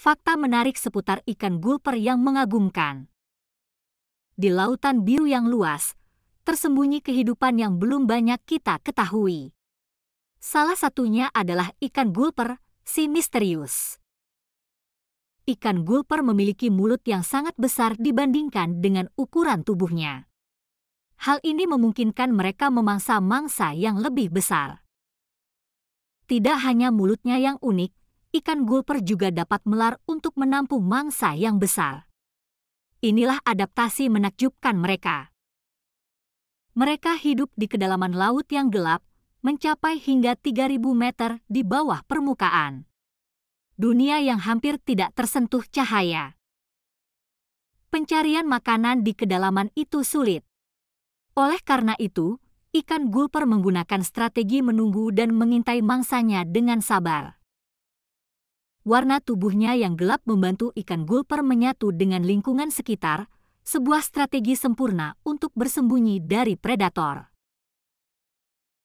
fakta menarik seputar ikan gulper yang mengagumkan. Di lautan biru yang luas, tersembunyi kehidupan yang belum banyak kita ketahui. Salah satunya adalah ikan gulper, si misterius. Ikan gulper memiliki mulut yang sangat besar dibandingkan dengan ukuran tubuhnya. Hal ini memungkinkan mereka memangsa mangsa yang lebih besar. Tidak hanya mulutnya yang unik, ikan gulper juga dapat melar untuk menampung mangsa yang besar. Inilah adaptasi menakjubkan mereka. Mereka hidup di kedalaman laut yang gelap, mencapai hingga 3000 meter di bawah permukaan. Dunia yang hampir tidak tersentuh cahaya. Pencarian makanan di kedalaman itu sulit. Oleh karena itu, ikan gulper menggunakan strategi menunggu dan mengintai mangsanya dengan sabar warna tubuhnya yang gelap membantu ikan gulper menyatu dengan lingkungan sekitar, sebuah strategi sempurna untuk bersembunyi dari predator.